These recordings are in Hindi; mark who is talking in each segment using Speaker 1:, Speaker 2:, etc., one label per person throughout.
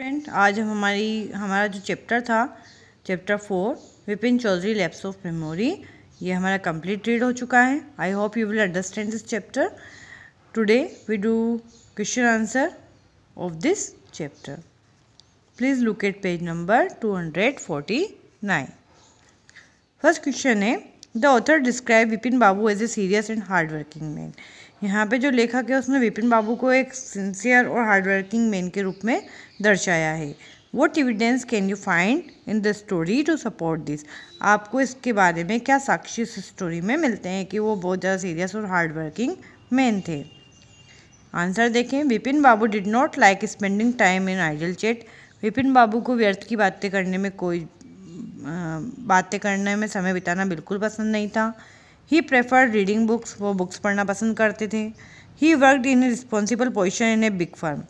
Speaker 1: फ्रेंड आज हम हमारी हमारा जो चैप्टर था chapter four Vipin Chowdhury lapse of memory ये हमारा कंप्लीट रीड हो चुका है I hope you will understand this chapter today we do question answer of this chapter please look at page number two hundred forty nine first question है the author describe Vipin Babu as a serious and hard working man यहाँ पे जो लेखक है उसने विपिन बाबू को एक सिंसियर और हार्डवर्किंग मैन के रूप में दर्शाया है what evidence can you find in the story to support this आपको इसके बारे में क्या साक्षी इस स्टोरी में मिलते हैं कि वो बहुत ज़्यादा सीरियस और हार्डवर्किंग मैन थे आंसर देखें Vipin Babu did not like spending time in idle chat Vipin बाबू को व्यर्थ की बातें करने में कोई बातें करने में समय बिताना बिल्कुल पसंद नहीं था ही प्रेफर्ड रीडिंग बुक्स वो बुक्स पढ़ना पसंद करते थे he worked in responsible position in a big firm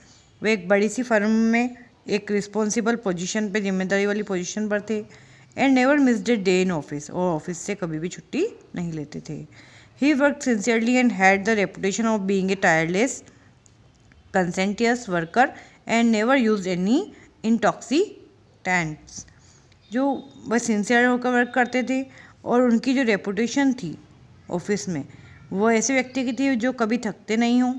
Speaker 1: वे एक बड़ी सी फर्म में एक रिस्पॉन्सिबल पोजिशन पर जिम्मेदारी वाली पोजिशन पर थे and never miss day day in office और ऑफिस से कभी भी छुट्टी नहीं लेते थे he work sincerely and had the reputation of being a tireless conscientious worker and never use any tents जो वह सिंसियर होकर वर्क करते थे और उनकी जो रेपुटेशन थी ऑफिस में वो ऐसे व्यक्ति की थी जो कभी थकते नहीं हों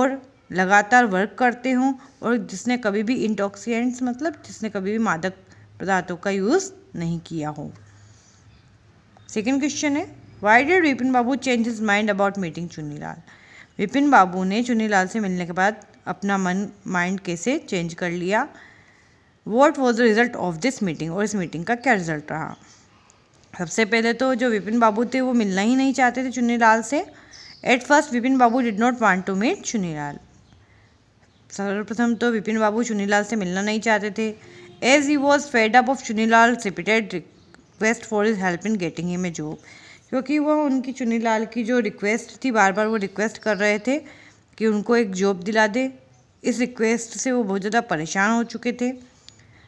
Speaker 1: और लगातार वर्क करते हों और जिसने कभी भी इंटॉक्सीडेंट्स मतलब जिसने कभी भी मादक पदार्थों का यूज़ नहीं किया हो सेकेंड क्वेश्चन है why did Vipin Babu change his mind about meeting Chunilal Vipin Babu ने चुनीलाल से मिलने के बाद अपना मन माइंड कैसे चेंज कर लिया what was the result of this meeting और इस मीटिंग का क्या रिजल्ट रहा सबसे पहले तो जो विपिन बाबू थे वो मिलना ही नहीं चाहते थे चुन्नीलाल से at first Vipin Babu did not want to meet Chunnilal सर्वप्रथम तो विपिन बाबू चुनीलाल से मिलना नहीं चाहते थे as he was fed up of Chunilal repeated request for his help in getting him a job क्योंकि वह उनकी चुनीलाल की जो रिक्वेस्ट थी बार बार वो रिक्वेस्ट कर रहे थे कि उनको एक जॉब दिला दे इस रिक्वेस्ट से वो बहुत ज़्यादा परेशान हो चुके थे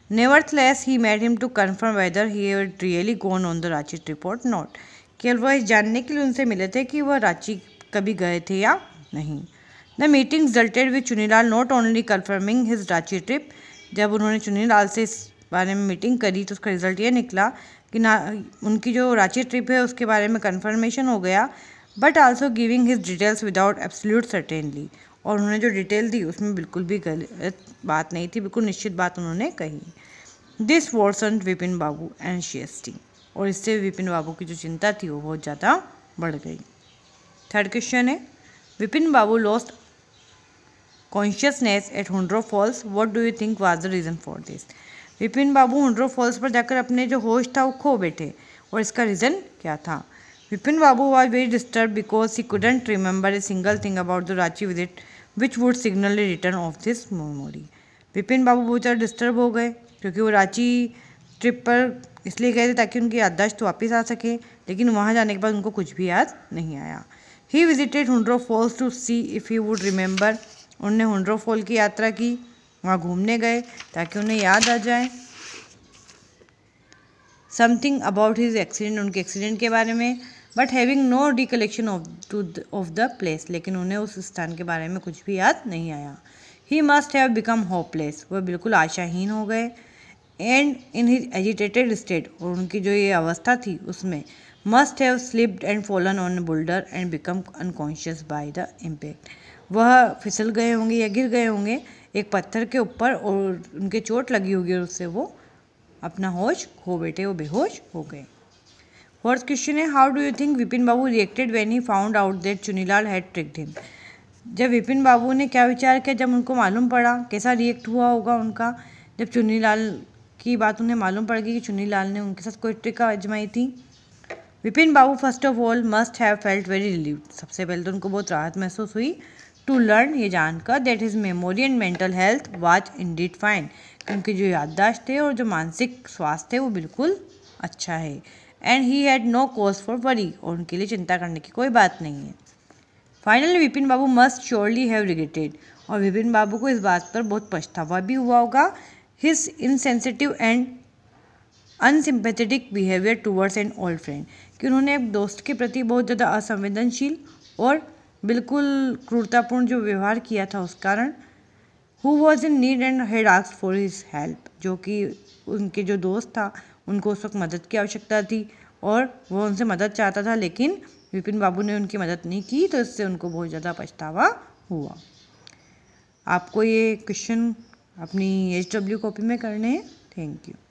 Speaker 1: Nevertheless, he made him to confirm whether he had really gone on the Rachi trip or not. केवल वह जानने के लिए उनसे मिले थे कि वह रांची कभी गए थे या नहीं the meeting resulted with Chunilal not only confirming his Ranchi trip जब उन्होंने चुनीलाल से इस बारे में मीटिंग करी तो उसका रिजल्ट ये निकला कि ना उनकी जो रांची ट्रिप है उसके बारे में कन्फर्मेशन हो गया but also giving his details without absolute certainly और उन्होंने जो डिटेल दी उसमें बिल्कुल भी गलत बात नहीं थी बिल्कुल निश्चित बात उन्होंने कही this worsen Vipin Babu and और इससे विपिन बाबू की जो चिंता थी वो बहुत ज़्यादा बढ़ गई थर्ड क्वेश्चन है Vipin Babu lost consciousness at Hundru falls what do you think was the reason for this Vipin Babu Hundru falls पर जाकर अपने जो होश था वो खो बैठे और इसका रीज़न क्या था Vipin Babu was very disturb because he couldn't remember a single thing about the Ranchi visit which would signal return of this memory Vipin Babu बहुत ज़्यादा डिस्टर्ब हो गए क्योंकि वो रांची ट्रिप पर इसलिए गए थे ताकि उनकी याददाश्त वापस आ सके लेकिन वहाँ जाने के बाद उनको कुछ भी याद नहीं आया he visited Hundru falls to see if he would remember उनने हुड्रो फॉल की यात्रा की वहाँ घूमने गए ताकि उन्हें याद आ जाए समथिंग अबाउट हिज एक्सीडेंट उनके एक्सीडेंट के बारे में but having no recollection of to of the place लेकिन उन्हें उस स्थान के बारे में कुछ भी याद नहीं आया he must have become hopeless वह बिल्कुल आशाहीन हो गए and in his agitated state और उनकी जो ये अवस्था थी उसमें must have slipped and fallen on boulder and become unconscious by the impact वह फिसल गए होंगे या गिर गए होंगे एक पत्थर के ऊपर और उनके चोट लगी होगी और उससे वो अपना होश खो बैठे वो बेहोश हो गए फोर्थ क्वेश्चन है how do you think Vipin Babu reacted he found out that Chuni Chunilal had trick him? जब विपिन बाबू ने क्या विचार किया जब उनको मालूम पड़ा कैसा रिएक्ट हुआ होगा उनका जब चुनीलाल की बात उन्हें मालूम पड़ गई कि चुनीलाल ने उनके साथ कोई ट्रिक आजमाई थी Vipin Babu first of all must have felt very relieve सबसे पहले तो उनको बहुत राहत महसूस हुई टू लर्न ये जानकर that his memory and mental health was indeed fine क्योंकि जो याददाश्त है और जो मानसिक स्वास्थ्य है वो बिल्कुल अच्छा है and he had no cause for worry और उनके लिए चिंता करने की कोई बात नहीं है finally Vipin Babu must surely have regretted और विपिन बाबू को इस बात पर बहुत पछतावा भी हुआ होगा his insensitive and unsympathetic behaviour towards and old friend कि उन्होंने एक दोस्त के प्रति बहुत ज़्यादा असंवेदनशील और बिल्कुल क्रूरतापूर्ण जो व्यवहार किया था उस कारण who was in need and had ask for his help जो कि उनके जो दोस्त था उनको उस वक्त मदद की आवश्यकता थी और वो उनसे मदद चाहता था लेकिन विपिन बाबू ने उनकी मदद नहीं की तो इससे उनको बहुत ज़्यादा पछतावा हुआ आपको ये क्वेश्चन अपनी एच डब्ल्यू कॉपी में करने हैं थैंक यू